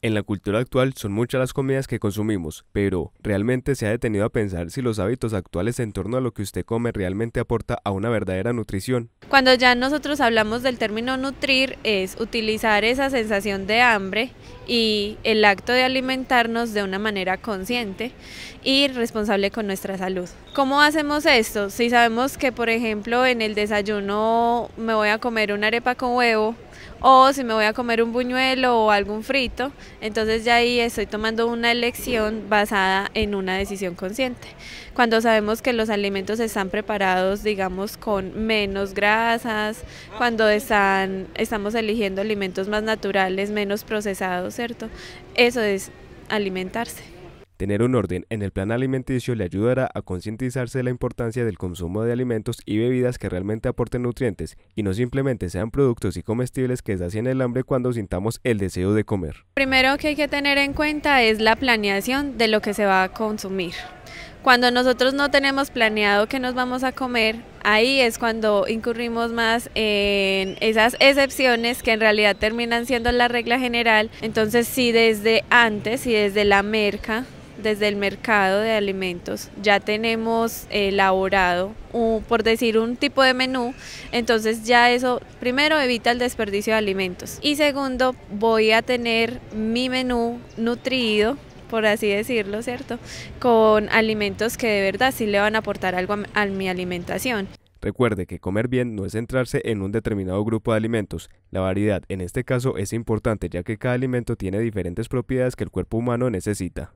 En la cultura actual son muchas las comidas que consumimos, pero ¿realmente se ha detenido a pensar si los hábitos actuales en torno a lo que usted come realmente aporta a una verdadera nutrición? Cuando ya nosotros hablamos del término nutrir es utilizar esa sensación de hambre y el acto de alimentarnos de una manera consciente y responsable con nuestra salud. ¿Cómo hacemos esto? Si sabemos que, por ejemplo, en el desayuno me voy a comer una arepa con huevo, o si me voy a comer un buñuelo o algún frito, entonces ya ahí estoy tomando una elección basada en una decisión consciente. Cuando sabemos que los alimentos están preparados, digamos, con menos grasas, cuando están, estamos eligiendo alimentos más naturales, menos procesados, eso es alimentarse. Tener un orden en el plan alimenticio le ayudará a concientizarse de la importancia del consumo de alimentos y bebidas que realmente aporten nutrientes y no simplemente sean productos y comestibles que deshacen el hambre cuando sintamos el deseo de comer. Primero que hay que tener en cuenta es la planeación de lo que se va a consumir. Cuando nosotros no tenemos planeado qué nos vamos a comer, ahí es cuando incurrimos más en esas excepciones que en realidad terminan siendo la regla general. Entonces, si desde antes, si desde la merca, desde el mercado de alimentos, ya tenemos elaborado, por decir, un tipo de menú, entonces ya eso, primero, evita el desperdicio de alimentos. Y segundo, voy a tener mi menú nutrido por así decirlo, ¿cierto? Con alimentos que de verdad sí le van a aportar algo a, mi alimentación. Recuerde que comer bien no es centrarse en un determinado grupo de alimentos. La variedad en este caso es importante ya que cada alimento tiene diferentes propiedades que el cuerpo humano necesita.